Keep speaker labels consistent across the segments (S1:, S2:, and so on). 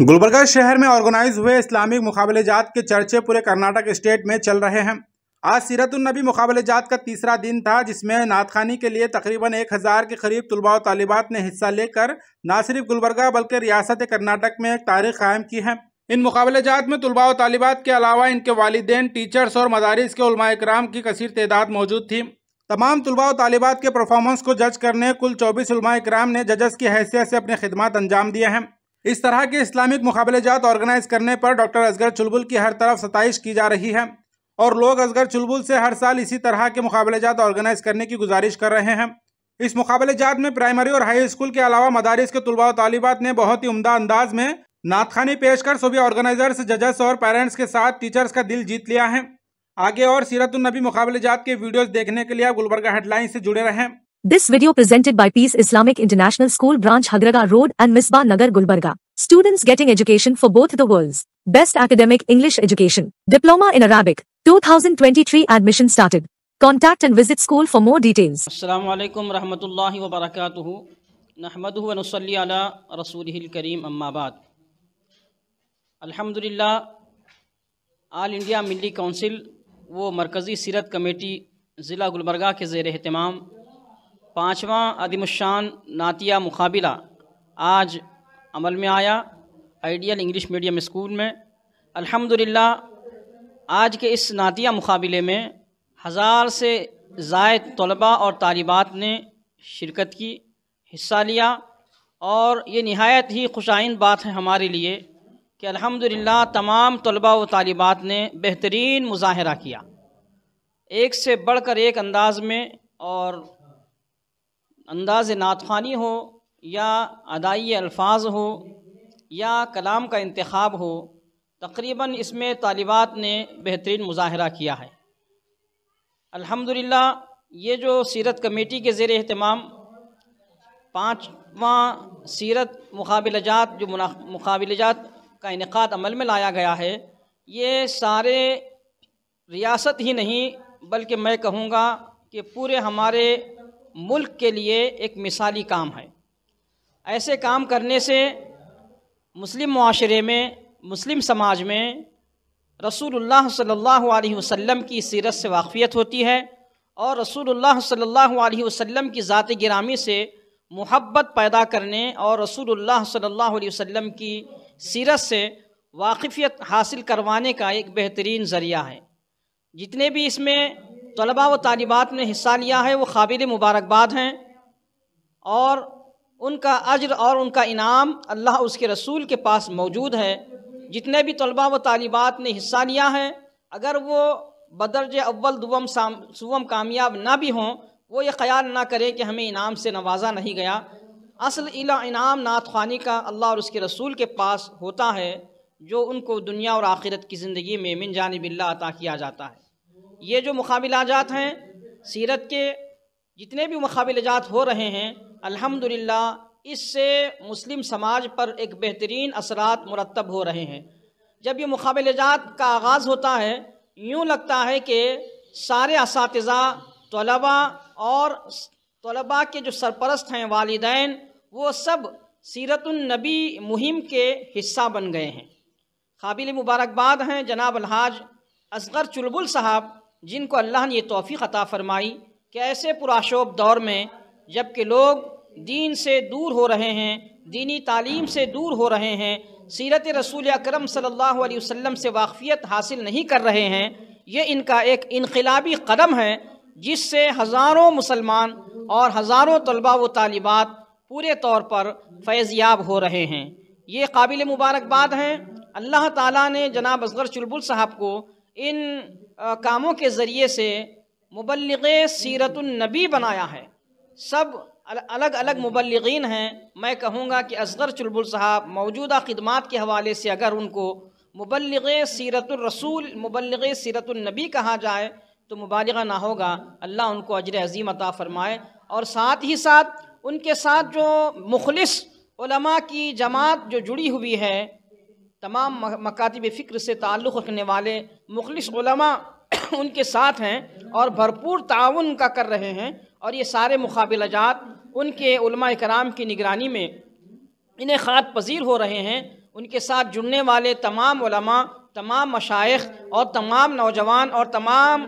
S1: गुलबर्गा शहर में ऑर्गेनाइज हुए इस्लामिक मुकाबले जात के चर्चे पूरे कर्नाटक स्टेट में चल रहे हैं आज सीरतुलनबी मुकाबले जात का तीसरा दिन था जिसमें नातखानी के लिए तकरीबन एक हज़ार के करीब तलबा और तालिबात ने हिस्सा लेकर ना सिर्फ गुलबर्गा बल्कि रियासत कर्नाटक में एक तारीख कायम की है इन मुकाबले जात में तलबा और तालिबात के अलावा इनके वालदेन टीचर्स और मदारस के उलमा की कसर तदाद मौजूद थी तमाम तलबा और तालिबात के परफॉर्मेंस को जज करने कुल चौबीस उलमा ने जजस की हैसियत से अपने खिदमत अंजाम दिए हैं इस तरह के इस्लामिक जात ऑर्गेनाइज करने पर डॉक्टर असगर चुलबुल की हर तरफ सताइश की जा रही है और लोग असगर चुलबुल से हर साल इसी तरह के जात ऑर्गेनाइज करने की गुजारिश कर रहे हैं इस जात में प्राइमरी और हाई स्कूल के अलावा मदारस के तलबा तालिबात ने बहुत ही उमदा अंदाज में नातखानी पेश कर सभी ऑर्गेनाइजर्स जजेस और पेरेंट्स के साथ टीचर्स का दिल जीत लिया है आगे और सीरतुलनबी मुकाबलेजात के वीडियोज़ देखने के लिए आप गुलबर्गा हेडलाइन से जुड़े रहें This video presented by Peace Islamic International School Branch Hagraga Road and Misbah Nagar Gulbarga. Students getting education for both the worlds. Best academic English education. Diploma in Arabic. 2023 admission started. Contact and visit school for more details.
S2: Assalamu alaikum rahmatullahi wa barakatuhu. نحمده ونصلي على رسوله الكريم أما بعد الحمدللہ آل India ملی council وہ مرکزی سیرت کمیٹی ضلع گلبرگہ کے زیر पाँचवा अदमुशान नातिया मुकाबिला आज अमल में आया आइडियल इंग्लिश मीडियम स्कूल में अल्हम्दुलिल्लाह आज के इस नातिया मुकाबले में हज़ार से जायद तलबा और तालिबात ने शिरकत की हिस्सा लिया और ये नहायत ही खुशाइन बात है हमारे लिए कि अल्हम्दुलिल्लाह तमाम तलबा व तालिबात ने बेहतरीन मुजाहरा किया एक से बढ़कर एक अंदाज में और अंदाज नातखानी हो या अदाई अल्फाज हो या कलाम का इंतखब हो तकरीबन इसमें तालिबात ने बेहतरीन मुजाहरा किया है अल्हम्दुलिल्लाह ये जो सीरत कमेटी के ज़ेर अहतमाम पाँचवा सीरत मुकाबलजात जो मुकाबलजात का इनका अमल में लाया गया है ये सारे रियासत ही नहीं बल्कि मैं कहूँगा कि पूरे हमारे मुल्क के लिए एक मिसाली काम है ऐसे काम करने से मुस्लिम माशरे में मुस्लिम समाज में रसूलुल्लाह सल्लल्लाहु अलैहि वसल्लम की सीरत से वाकफ़ियत होती है और रसूलुल्लाह सल्लल्लाहु अलैहि वसल्लम की ज़ात गिरामी से मोहब्बत पैदा करने और रसूलुल्लाह सल्लल्लाहु अलैहि वसल्लम की सीरत से वाकफ़ियत हासिल करवाने का एक बेहतरीन ज़रिया है जितने भी इसमें तलबा व तालिबात ने हिस्सा लिया है वो काबिल मुबारकबाद हैं और उनका अजर और उनका इनाम अल्लाह उसके रसूल के पास मौजूद है जितने भी तलबा व तालिबात ने हिस्सा लिया है अगर वो बदरज अव्वल दुवम सुवम कामयाब ना भी हों वो ये ख्याल ना करें कि हमें इनाम से नवाजा नहीं गया असल इला इनाम नात खानी का अल्लाह और उसके रसूल के पास होता है जो उनको दुनिया और आखिरत की ज़िंदगी में मिन जानबिल्ला अता किया जाता है ये जो मुकाबिलाजात हैं सीरत के जितने भी मुकाबिलाजात हो रहे हैं अल्हम्दुलिल्लाह इससे मुस्लिम समाज पर एक बेहतरीन असरात मुरतब हो रहे हैं जब ये मुकाबिलाजात का आगाज़ होता है यूँ लगता है कि सारे इस तलबा और तलबा के जो सरपरस्त हैं वालदेन वो सब सीरतुलनबी मुहिम के हिस्सा बन गए हैं काबिल मुबारकबाद हैं जनाब अलहाज असगर चुलबुल साहब जिनको अल्लाह ने ये तोफ़ी अता फ़रमाई कि ऐसे पुराशोब दौर में जबकि लोग दीन से दूर हो रहे हैं दीनी तालीम से दूर हो रहे हैं सीरत रसूल अक्रम सल्लल्लाहु अलैहि से वाकफ़ियत हासिल नहीं कर रहे हैं ये इनका एक इनकलाबी कदम है जिससे हज़ारों मुसलमान और हज़ारों तलबा व तालिबात पूरे तौर पर फैज़याब हो रहे हैं ये काबिल मुबारकबाद हैं अल्लाह ताला ने जनाब असगर चुलबुल साहब को इन आ, कामों के ज़रिए से मुबलग सीरतुलनबी बनाया है सब अलग अलग मुबलगिन हैं मैं कहूँगा कि असगर चुलबुल साहब मौजूदा खदमात के हवाले से अगर उनको मुबलग सीरतरसूल मुबलग सीरतनबी कहा जाए तो मुबालगा ना होगा अल्लाह उनको अजर अजीम अता फ़रमाए और साथ ही साथ उनके साथ जो मुखलस की जमात जो जुड़ी हुई है तमाम मकातब फ़िक्र से ताल्लुक़ रखने वाले मुखलिस उनके साथ हैं और भरपूर ताउन का कर रहे हैं और ये सारे मुकाबलाजात उनके कराम की निगरानी में इन्हें खात पजीर हो रहे हैं उनके साथ जुड़ने वाले तमाम तमाम मशाइ और तमाम नौजवान और तमाम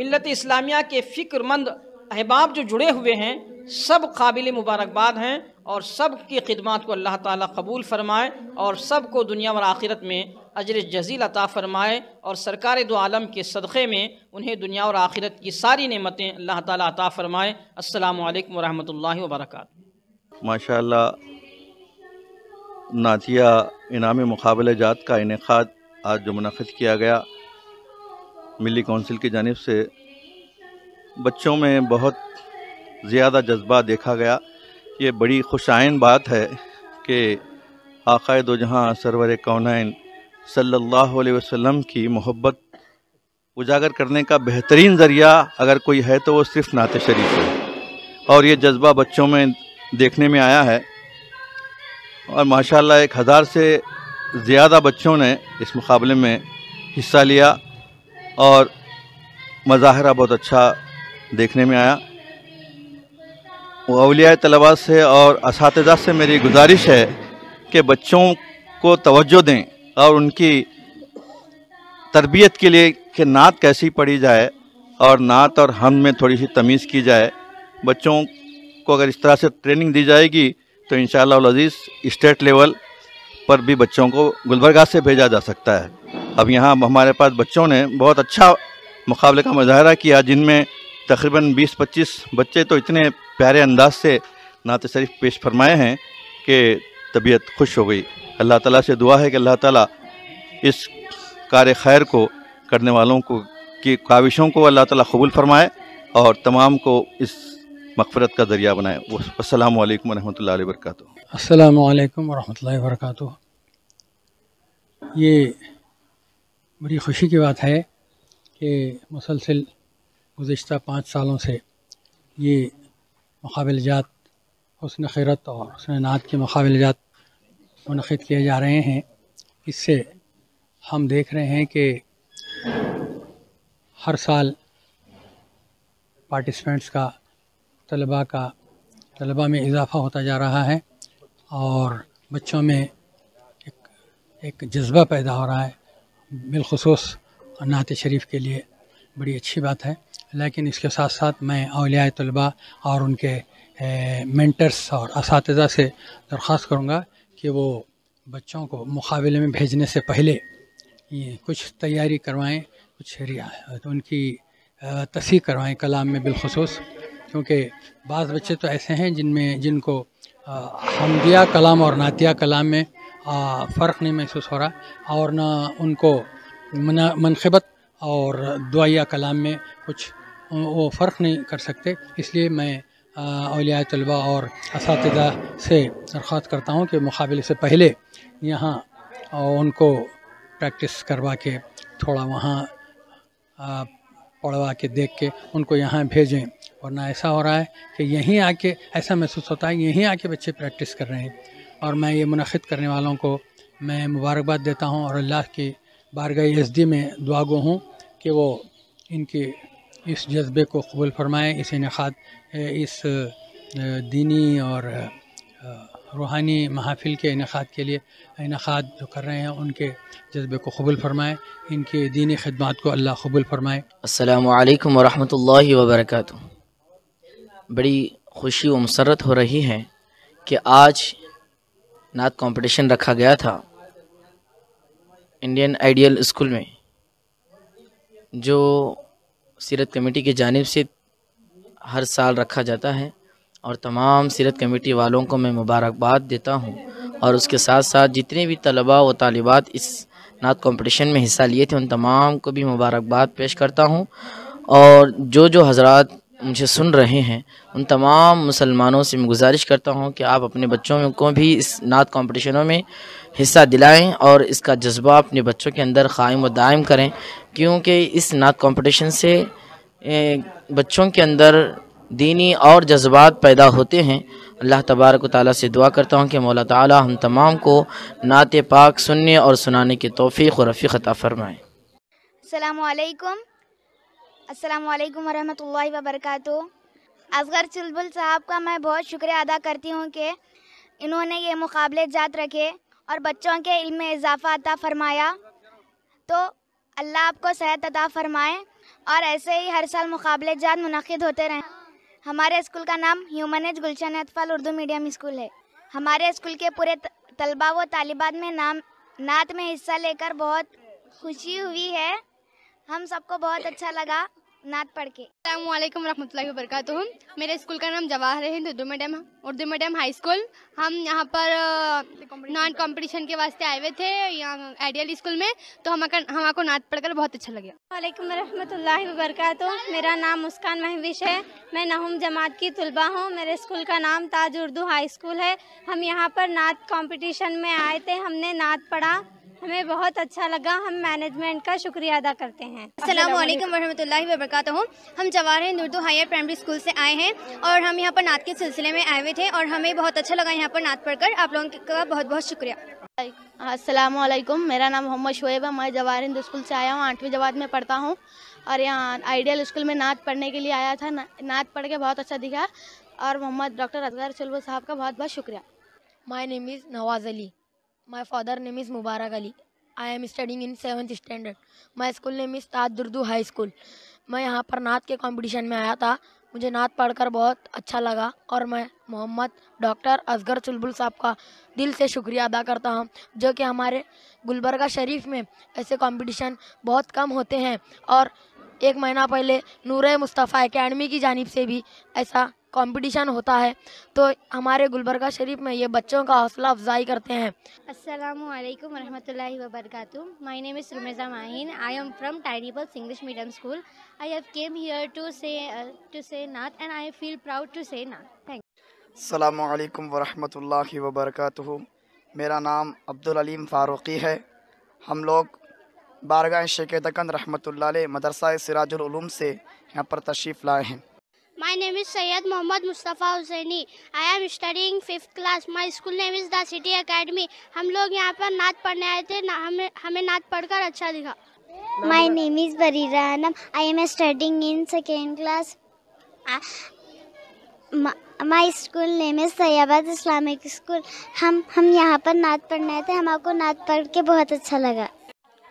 S2: मिलत इस्लामिया के फ़िक्रमंद अहबाब जो जुड़े हुए हैं सब काबिल मुबारकबाद हैं और सब की खिदमत को अल्लाह ताला कबूल फ़रमाए और सब को दुनिया और आखिरत में अजर जजील अता फ़रमाए और सरकार दो आलम के सदक़े में उन्हें दुनिया और आखिरत की सारी नेमतें अल्लाह ताला अता फ़रमाए असलकम वरहमल वबरक
S3: माशा नातिया इनामी मुकाबले जात का इनका आज जो मुनद किया गया मिली कौंसिल की जानब से बच्चों में बहुत ज़्यादा जज्बा देखा गया ये बड़ी खुशाइन बात है कि आक़ाए दो जहाँ सरवर कौन सल्लल्लाहु अलैहि वसल्लम की मोहब्बत उजागर करने का बेहतरीन ज़रिया अगर कोई है तो वो सिर्फ नात शरीफ है और ये जज्बा बच्चों में देखने में आया है और माशाल्लाह एक हज़ार से ज़्यादा बच्चों ने इस मुकाबले में हिस्सा लिया और मज़ाहरा बहुत अच्छा देखने में आया अलिया तलबा से और इस से मेरी गुजारिश है कि बच्चों को तवज्जो दें और उनकी तरबियत के लिए कि नात कैसी पढ़ी जाए और नात और हम में थोड़ी सी तमीज़ की जाए बच्चों को अगर इस तरह से ट्रेनिंग दी जाएगी तो इन शजीज स्टेट लेवल पर भी बच्चों को गुलबरगा से भेजा जा सकता है अब यहाँ हमारे पास बच्चों ने बहुत अच्छा मुकाबले का मुजाहरा किया जिनमें तकरीबन 20-25 बच्चे तो इतने प्यारे अंदाज से नात शरीफ पेश फरमाए हैं कि तबीयत खुश हो गई अल्लाह ताला से दुआ है कि अल्लाह ताला इस कार्य खैर को करने वालों को की काविशों को अल्लाह ताला कबूल फरमाए और तमाम को इस मकफरत का ज़रिया बनाए अल्लाम वरहमत ला वर्क
S4: अल्लाम वरहमत ये बड़ी खुशी की बात है कि मुसलसिल गुज्त पाँच सालों से ये मुकाबलजात हसन ख़ैरत और हसन नात के मुकाबलजात मनद किए जा रहे हैं इससे हम देख रहे हैं कि हर साल पार्टिसिपेंट्स का तलबा का तलबा में इजाफा होता जा रहा है और बच्चों में एक एक जज्बा पैदा हो रहा है बिलखसूस नात शरीफ के लिए बड़ी अच्छी बात है लेकिन इसके साथ साथ मैं अलिया तलबा और उनके मेंटर्स और इस से दरख्वास्त करूँगा कि वो बच्चों को मुकाबले में भेजने से पहले कुछ तैयारी करवाएं कुछ तो उनकी तस्ह करवाएं कलाम में बिलखसूस क्योंकि बाज़ बच्चे तो ऐसे हैं जिनमें जिनको हमदिया कलाम और नातिया कलाम में फ़र्क नहीं महसूस हो रहा और ना उनको मनखबत और दुआया कलाम में कुछ वो फ़र्क नहीं कर सकते इसलिए मैं अलिया तलबा और इस से दरख्वास्त करता हूँ कि मुकाबले से पहले यहाँ उनको प्रैक्टिस करवा के थोड़ा वहाँ पढ़वा के देख के उनको यहाँ भेजें वरना ऐसा हो रहा है कि यहीं आके ऐसा महसूस होता है यहीं आके बच्चे प्रैक्टिस कर रहे हैं और मैं ये मुनद करने वालों को मैं मुबारकबाद देता हूँ और अल्लाह की बारगाह एस में दुआगो हूँ कि वो इनकी इस जज्बे को कबूल फरमाए इस इनखाद इस दीनी और रूहानी महाफिल के इनका के लिए इनखाद जो कर रहे हैं उनके जज्बे को कबूल फरमाए इनके दीनी खदमात को अल्लाह कबूल
S5: फरमाए असलकम वरहमल वबरक बड़ी खुशी व मसरत हो रही है कि आज नात कंपटीशन रखा गया था इंडियन आइडियल स्कूल में जो सीरत कमेटी की जानब से हर साल रखा जाता है और तमाम सीरत कमेटी वालों को मैं मुबारकबाद देता हूँ और उसके साथ साथ जितने भी तलबा व तलबात इस नात कंपटीशन में हिस्सा लिए थे उन तमाम को भी मुबारकबाद पेश करता हूँ और जो जो हजरात मुझे सुन रहे हैं उन तमाम मुसलमानों से मैं गुजारिश करता हूं कि आप अपने बच्चों को भी इस नात कॉम्पटिशनों में हिस्सा दिलाएं और इसका जज्बा अपने बच्चों के अंदर कायम व दायम करें क्योंकि इस नात कॉम्पटिशन से बच्चों के अंदर दीनी और जज्बात पैदा होते हैं अल्लाह तबारक ताली से दुआ करता हूँ कि मौला ताली हम तमाम को नात पाक सुनने और सुनाने की तोफ़ी और रफ़ी ख़ता फ़रमाएँ
S4: अल्लाम
S2: असलकम वालेकुम वरहमतुल्लाहि असगर चुलबुल साहब का मैं बहुत शुक्रिया अदा करती हूँ कि इन्होंने ये मुकाबले जात रखे और बच्चों
S5: के इल्म में इजाफा अता फरमाया तो अल्लाह आपको सेहत अता फरमाएँ और ऐसे ही हर साल मुकाबले जात मुनद होते रहें हमारे स्कूल का नाम ह्यूमन एज गुलशन अतफाल उर्दू मीडियम स्कूल है हमारे स्कूल के पूरे तलबा व तालिबात में नाम नात में हिस्सा लेकर बहुत खुशी हुई है हम सबको
S4: बहुत अच्छा लगा नात पढ़ के अलमैकम वरहमल वरक मेरे स्कूल का नाम जवाहर है Urdu medium Urdu medium high school हम यहाँ पर नॉन कंपटीशन के वास्ते आए हुए थे यहाँ आइडियल स्कूल में तो हमारा हमारे नात पढ़कर बहुत अच्छा लगे वालेकुम वरहमल वरक मेरा नाम मुस्कान महविश है मैं नहुम जमात की तलबा हूँ मेरे स्कूल का नाम ताज उर्दू हाई स्कूल है हम यहाँ पर नात कॉम्पिटिशन में आए थे हमने नात पढ़ा हमें बहुत अच्छा लगा हम मैनेजमेंट का शुक्रिया अदा करते हैं असल
S5: वरहमल वबरक हम Jawahar Hind Urdu higher primary school से आए हैं और हम यहाँ पर नात के सिलसिले में आए हुए थे और हमें बहुत अच्छा लगा यहाँ पर नात पढ़कर आप लोगों का बहुत बहुत शुक्रिया असलम मेरा नाम मोहम्मद शोएब है मैं जवाहर हिंद स्कूल से आया हूँ आठवीं जवाहर में पढ़ता हूँ और यहाँ आइडियल स्कूल में नात पढ़ने के लिए आया था नात पढ़ के बहुत अच्छा दिखा और मोहम्मद डॉक्टर अजगर सिल्वर साहब का बहुत बहुत शुक्रिया my name is Nawaz Ali my father name is Mubarak Ali I am studying in seventh standard my school name is Taj Urdu high school मैं यहाँ पर नात के कॉम्पिटिशन में आया था मुझे नात पढ़कर बहुत अच्छा लगा और मैं मोहम्मद डॉक्टर असगर चुलबुल साहब का दिल से शुक्रिया अदा करता हूँ जो कि हमारे गुलबर्गा शरीफ में ऐसे कॉम्पिटिशन बहुत कम होते हैं और एक महीना पहले नूर मुस्तफ़ा एकेडमी की जानब से भी ऐसा कंपटीशन होता है तो हमारे गुलबर्गा शरीफ में ये बच्चों का हौसला अफजाई करते हैं अस्सलाम वालेकुम असलम वरहमल वबरक my name is Rumeza Mahin I am from tiny English medium
S4: school I have came here to say to say naat and I feel proud to say naat
S5: thank अलैक्म वरहमतुल्लाहि वबरकatuh uh, मेरा नाम अब्दुल अलीम फ़ारूक़ी है हम लोग बारगाह शेख तकन रहमत मदरसा सिराजुलूम से यहाँ पर तशरीफ़ लाए हैं
S4: My name is Sayyed Mohammad Mustafa Hussaini. I am studying fifth class. My school name is the City Academy. हम लोग यहाँ पर नाच पढ़ने आए थे ना, हमें हमें नाच पढ़कर अच्छा दिखा My name is Barira Hanam. I am studying in second class. I, my, my school name is सयाबाद Islamic School. हम हम यहाँ पर नाच पढ़ने आए थे हमको नाच पढ़ के बहुत अच्छा लगा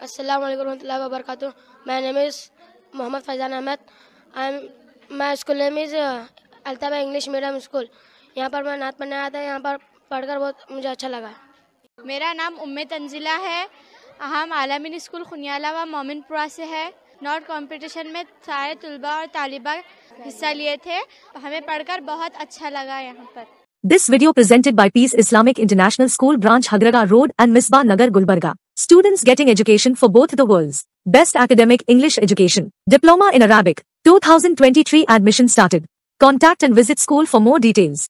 S5: असलम वरहमल वर्क my name is Mohammad Faizan Ahmad I am my school name is English medium school यहाँ पर मैं नात पढ़ने आया था यहाँ पर पढ़कर बहुत मुझे अच्छा लगा मेरा नाम उम्मे तंजिला है हम आलामिन स्कूल खुनियाला व मोमिनपुरा से है नॉट कंपटीशन में सारे तलबा और तालिबा हिस्सा लिए थे हमें पढ़कर बहुत अच्छा लगा यहाँ
S1: पर this video presented by peace Islamic international school branch Hagarga road and Misba Nagar Gulbarga students getting education for both the worlds. Best Academic English Education. Diploma in Arabic. 2023 admission started. Contact and visit school for more details.